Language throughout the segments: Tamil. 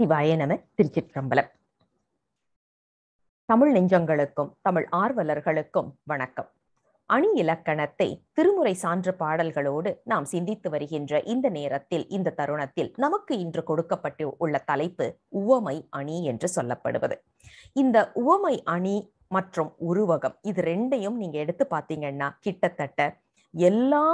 சிவாய நம திருச்சிற்றம்பலம் தமிழ் நெஞ்சங்களுக்கும் தமிழ் ஆர்வலர்களுக்கும் வணக்கம் அணி இலக்கணத்தை திருமுறை சான்று பாடல்களோடு நாம் சிந்தித்து வருகின்ற இந்த நேரத்தில் இந்த தருணத்தில் நமக்கு இன்று கொடுக்கப்பட்டு உள்ள தலைப்பு உவமை அணி என்று சொல்லப்படுவது இந்த உவமை அணி மற்றும் உருவகம் இது ரெண்டையும் நீங்க எடுத்து பார்த்தீங்கன்னா கிட்டத்தட்ட எல்லா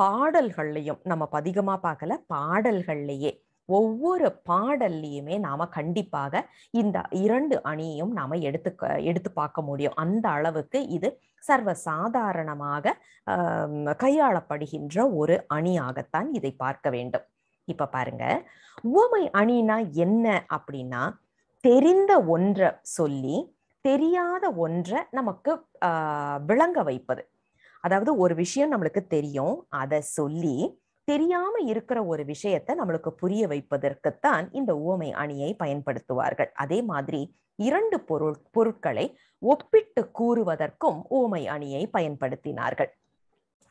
பாடல்கள்லையும் நம்ம அதிகமா பார்க்கல பாடல்கள்லையே ஒவ்வொரு பாடல்லையுமே நாம கண்டிப்பாக இந்த இரண்டு அணியையும் நாம எடுத்துக்க எடுத்து பார்க்க முடியும் அந்த அளவுக்கு இது சர்வசாதாரணமாக கையாளப்படுகின்ற ஒரு அணியாகத்தான் இதை பார்க்க வேண்டும் இப்ப பாருங்க உவமை அணினா என்ன அப்படின்னா தெரிந்த ஒன்றை சொல்லி தெரியாத ஒன்றை நமக்கு விளங்க வைப்பது அதாவது ஒரு விஷயம் நம்மளுக்கு தெரியும் அதை சொல்லி தெரியாம இருக்கிற ஒரு விஷயத்தை நம்மளுக்கு புரிய வைப்பதற்குத்தான் இந்த உவமை அணியை பயன்படுத்துவார்கள் அதே மாதிரி இரண்டு பொருள் பொருட்களை ஒப்பிட்டு கூறுவதற்கும் ஊமை அணியை பயன்படுத்தினார்கள்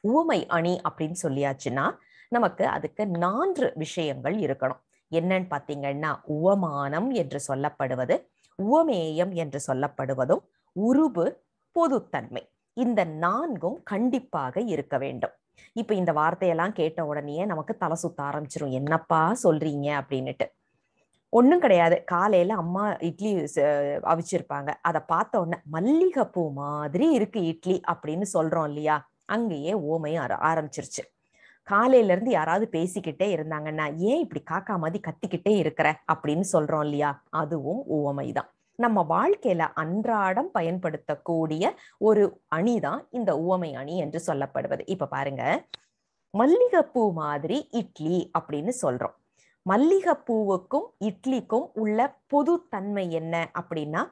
உவமை அணி அப்படின்னு சொல்லியாச்சுன்னா நமக்கு அதுக்கு நான்கு விஷயங்கள் இருக்கணும் என்னன்னு பார்த்தீங்கன்னா உவமானம் என்று சொல்லப்படுவது உவமேயம் என்று சொல்லப்படுவதும் உருபு பொதுத்தன்மை இந்த நான்கும் கண்டிப்பாக இருக்க வேண்டும் இப்ப இந்த வார்த்தையெல்லாம் கேட்ட உடனே நமக்கு தலை சுத்த ஆரம்பிச்சிரும் என்னப்பா சொல்றீங்க அப்படின்னுட்டு ஒண்ணும் கிடையாது காலையில அம்மா இட்லி அவிச்சிருப்பாங்க அதை பார்த்த உடனே மல்லிகைப்பூ மாதிரி இருக்கு இட்லி அப்படின்னு சொல்றோம் இல்லையா அங்கேயே ஓமையும் ஆரம்பிச்சிருச்சு காலையில இருந்து யாராவது பேசிக்கிட்டே இருந்தாங்கன்னா ஏன் இப்படி காக்கா மாதிரி கத்திக்கிட்டே இருக்கிற அப்படின்னு சொல்றோம் இல்லையா அதுவும் ஓமைதான் நம்ம வாழ்க்கையில அன்றாடம் பயன்படுத்தக்கூடிய ஒரு அணி தான் இந்த உவமை அணி என்று சொல்லப்படுவது இப்ப பாருங்க மல்லிகைப்பூ மாதிரி இட்லி அப்படின்னு சொல்றோம் மல்லிகைப்பூவுக்கும் இட்லிக்கும் உள்ள பொது தன்மை என்ன அப்படின்னா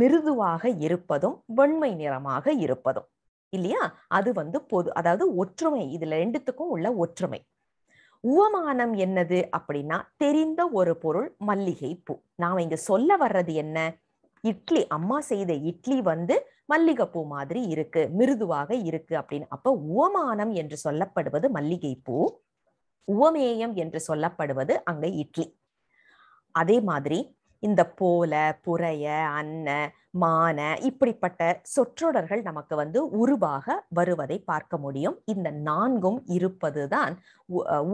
மிருதுவாக இருப்பதும் வெண்மை நிறமாக இருப்பதும் இல்லையா அது வந்து பொது அதாவது ஒற்றுமை இதுல ரெண்டுத்துக்கும் உள்ள ஒற்றுமை உவமானம் என்னது அப்படின்னா தெரிந்த ஒரு பொருள் மல்லிகை பூ நாம இங்க சொல்ல வர்றது என்ன இட்லி அம்மா செய்த இட்லி வந்து மல்லிகைப்பூ மாதிரி இருக்கு மிருதுவாக இருக்கு அப்படின்னு அப்ப உவமானம் என்று சொல்லப்படுவது மல்லிகைப்பூ உவமேயம் என்று சொல்லப்படுவது அங்க இட்லி அதே மாதிரி இந்த போல புறைய அன்ன மான இப்படிப்பட்ட சொற்றொடர்கள் நமக்கு வந்து உருவாக வருவதை பார்க்க முடியும் இந்த நான்கும் இருப்பதுதான்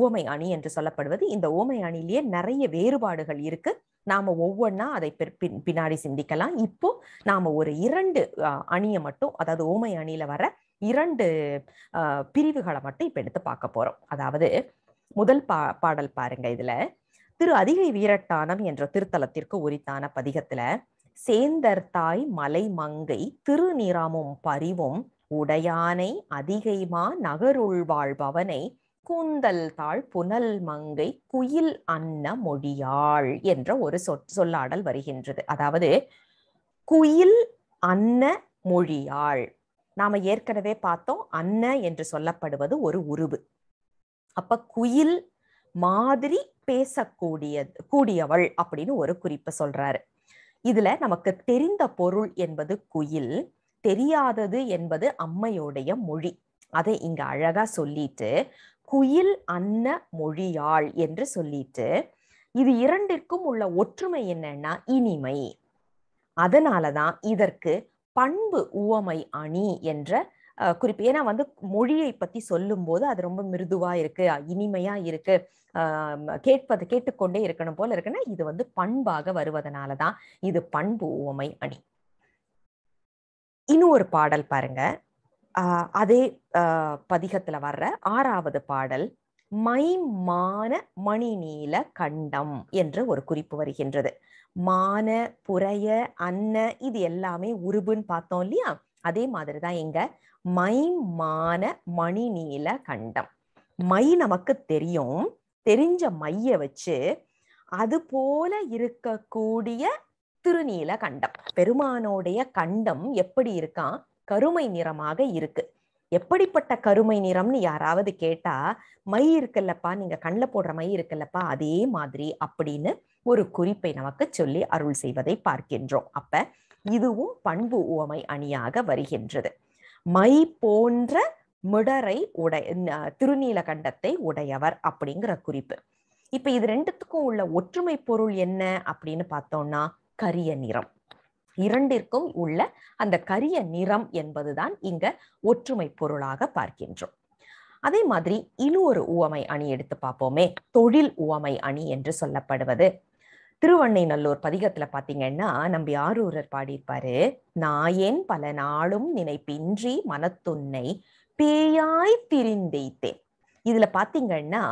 ஓமை அணி என்று சொல்லப்படுவது இந்த ஓமை அணிலேயே நிறைய வேறுபாடுகள் இருக்கு நாம ஒவ்வொன்றா அதை பின் பின்னாடி சிந்திக்கலாம் இப்போ நாம ஒரு இரண்டு அணியை மட்டும் அதாவது ஓமை அணியில வர இரண்டு பிரிவுகளை மட்டும் இப்ப எடுத்து பார்க்க போறோம் அதாவது முதல் பா பாடல் பாருங்க இதுல திரு அதிகை வீரட்டானம் என்ற திருத்தலத்திற்கு உரித்தான பதிகத்துல தாய் மலை மங்கை திருநிறமும் பரிவும் உடையானை அதிகைமா நகருள் வாழ்பவனை கூந்தல் தாழ் புனல் மங்கை குயில் அன்ன மொழியாள் என்ற ஒரு சொல்லாடல் வருகின்றது அதாவது குயில் அன்ன மொழியாள் நாம ஏற்கனவே பார்த்தோம் அன்ன என்று சொல்லப்படுவது ஒரு உருவு அப்ப குயில் மாதிரி பேசக்கூடிய கூடியவள் அப்படின்னு ஒரு குறிப்பு சொல்றாரு இதுல நமக்கு தெரிந்த பொருள் என்பது குயில் தெரியாதது என்பது அம்மையுடைய மொழி அதை இங்க அழகா சொல்லிட்டு குயில் அன்ன மொழியாள் என்று சொல்லிட்டு இது இரண்டிற்கும் உள்ள ஒற்றுமை என்னன்னா இனிமை அதனாலதான் இதற்கு பண்பு உவமை அணி என்ற குறிப்பு ஏன்னா வந்து மொழியை பத்தி சொல்லும் போது அது ரொம்ப மிருதுவா இருக்கு இனிமையா இருக்கு கேட்பது கேட்டுக்கொண்டே இருக்கணும் போல இருக்குன்னா இது வந்து பண்பாக வருவதனாலதான் இது பண்பு உவமை அணி இன்னும் ஒரு பாடல் பாருங்க அதே பதிகத்துல வர்ற ஆறாவது பாடல் மைமான மணிநீல கண்டம் என்ற ஒரு குறிப்பு வருகின்றது மான புறைய அன்ன இது எல்லாமே உருபுன்னு பார்த்தோம் இல்லையா அதே மாதிரி தான் எங்க மைமான மணிநீல கண்டம் மை நமக்கு தெரியும் தெரிஞ்ச மைய வச்சு அது போல இருக்கக்கூடிய திருநீல கண்டம் பெருமானோடைய கண்டம் எப்படி இருக்கான் கருமை நிறமாக இருக்கு எப்படிப்பட்ட கருமை நிறம்னு யாராவது கேட்டா மை இருக்குல்லப்பா நீங்க கண்ணில் போடுற மை இருக்குல்லப்பா அதே மாதிரி அப்படின்னு ஒரு குறிப்பை நமக்கு சொல்லி அருள் செய்வதை பார்க்கின்றோம் அப்ப இதுவும் பண்பு உவமை அணியாக வருகின்றது மை போன்ற மிடரை உடை திருநீலகண்டத்தை உடையவர் அப்படிங்கிற குறிப்பு இப்ப இது ரெண்டுத்துக்கும் உள்ள ஒற்றுமை பொருள் என்ன அப்படின்னு பார்த்தோம்னா கரிய நிறம் இரண்டிற்கும் உள்ள அந்த கரிய நிறம் என்பதுதான் இங்க ஒற்றுமை பொருளாக பார்க்கின்றோம் அதே மாதிரி இனி ஒரு உவமை அணி எடுத்து பார்ப்போமே தொழில் உவமை அணி என்று சொல்லப்படுவது திருவண்ணைநல்லூர் பதிகத்துல பாத்தீங்கன்னா நம்பி ஆரூரர் பாடியிருப்பாரு நாயேன் பல நாளும் நினைப்பின்றி மனத்துன்னை பேயாய் திரிந்தெய்த்தேன் இதுல பாத்தீங்கன்னா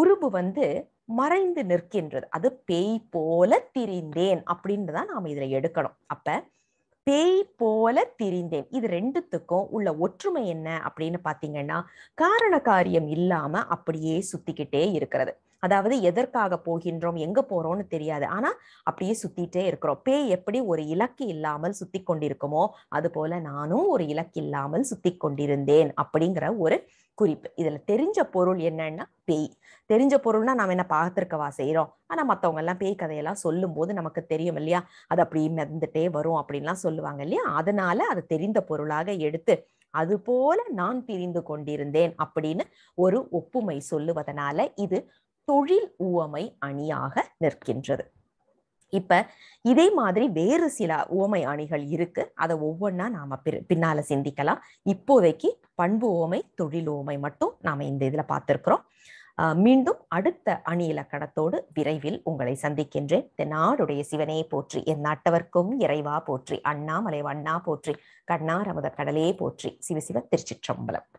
உருபு வந்து மறைந்து நிற்கின்றது அது பேய் போல திரிந்தேன் தான் நாம் இதில் எடுக்கணும் அப்போ பேய் போல திரிந்தேன் இது ரெண்டுத்துக்கும் உள்ள ஒற்றுமை என்ன அப்படின்னு பார்த்தீங்கன்னா காரண காரியம் இல்லாம அப்படியே சுத்திக்கிட்டே இருக்கிறது அதாவது எதற்காக போகின்றோம் எங்க போறோம்னு தெரியாது ஆனா அப்படியே சுத்திட்டே இருக்கிறோம் பேய் எப்படி ஒரு இலக்கு இல்லாமல் சுத்தி கொண்டிருக்குமோ அது போல நானும் ஒரு இலக்கு இல்லாமல் சுத்தி கொண்டிருந்தேன் அப்படிங்கிற ஒரு குறிப்பு இதுல தெரிஞ்ச பொருள் என்னன்னா பேய் தெரிஞ்ச பொருள்னா நாம என்ன பார்த்துருக்கவா செய்யறோம் ஆனால் மத்தவங்க எல்லாம் பேய் கதையெல்லாம் சொல்லும் போது நமக்கு தெரியும் இல்லையா அது அப்படி மிதந்துட்டே வரும் அப்படின்லாம் சொல்லுவாங்க இல்லையா அதனால அது தெரிந்த பொருளாக எடுத்து அது போல நான் பிரிந்து கொண்டிருந்தேன் அப்படின்னு ஒரு ஒப்புமை சொல்லுவதனால இது தொழில் உவமை அணியாக நிற்கின்றது இப்ப இதே மாதிரி வேறு சில உவமை அணிகள் இருக்கு அதை ஒவ்வொன்னா நாம பின்னால சிந்திக்கலாம் இப்போதைக்கு பண்பு ஓமை தொழில் ஓமை மட்டும் நாம இந்த இதுல பார்த்திருக்கிறோம் மீண்டும் அடுத்த அணி இலக்கணத்தோடு விரைவில் உங்களை சந்திக்கின்றேன் நாடுடைய சிவனே போற்றி என் நாட்டவர்க்கும் இறைவா போற்றி அண்ணாமலை வண்ணா போற்றி கண்ணாரமுத கடலே போற்றி சிவசிவ திருச்சிற்றம்பலம்